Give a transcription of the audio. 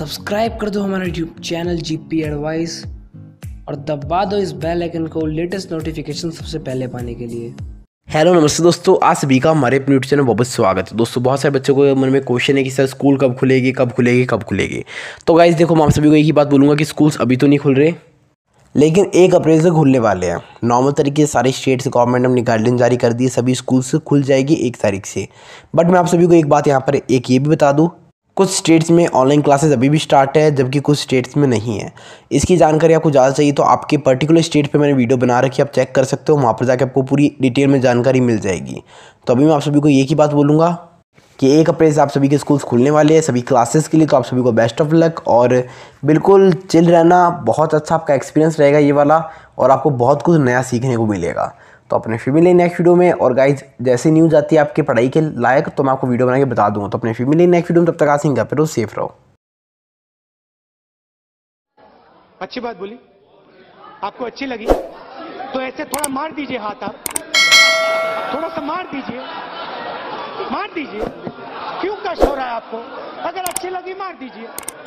subscribe कर दो हमारा YouTube channel G P advice और दबा दो इस बेल आइकन को लेटेस्ट नोटिफिकेशन सबसे पहले पाने के लिए हेलो नमस्ते दोस्तों आज सभी का हमारे अपने यूट्यूब चैनल बहुत स्वागत है दोस्तों बहुत सारे बच्चों के मन में क्वेश्चन है कि सर स्कूल कब खुलेगी कब खुलेगी कब खुलेगी तो गाइज देखो मैं आप सभी को एक ही बात बोलूँगा कि स्कूल्स अभी तो नहीं खुल रहे लेकिन एक अप्रैल से खुलने वाले हैं नॉर्मल तरीके से सारे स्टेट्स गवर्नमेंट ने गाइडलाइन जारी कर दी सभी स्कूल्स खुल जाएगी एक तारीख से बट मैं आप सभी को एक बात यहाँ पर एक ये भी बता दूँ कुछ स्टेट्स में ऑनलाइन क्लासेस अभी भी स्टार्ट है जबकि कुछ स्टेट्स में नहीं है इसकी जानकारी आपको ज़्यादा चाहिए तो आपके पर्टिकुलर स्टेट पे मैंने वीडियो बना रखी आप चेक कर सकते हो वहाँ पर जाके आपको पूरी डिटेल में जानकारी मिल जाएगी तो अभी मैं आप सभी को एक ही बात बोलूँगा कि एक अप्रैल से आप सभी के स्कूल्स खुलने वाले हैं सभी क्लासेस के लिए तो आप सभी को बेस्ट ऑफ लक और बिल्कुल चिल रहना बहुत अच्छा आपका एक्सपीरियंस रहेगा ये वाला और आपको बहुत कुछ नया सीखने को मिलेगा तो अपने फिर मिले नेक्स्ट वीडियो में और गाइज जैसे न्यूज़ आती है आपकी पढ़ाई के लायक तो मैं आपको वीडियो बना के बता दूँगा तो अपने फिर मिले नेक्स्ट वीडियो में तब तक आसिंग का फिर सेफ रहो अच्छी बात बोली आपको अच्छी लगी तो ऐसे थोड़ा मार दीजिए हाथ आप थोड़ा सा मार दीजिए मार दीजिए क्यों कष्ट हो रहा है आपको अगर अच्छी लगी मार दीजिए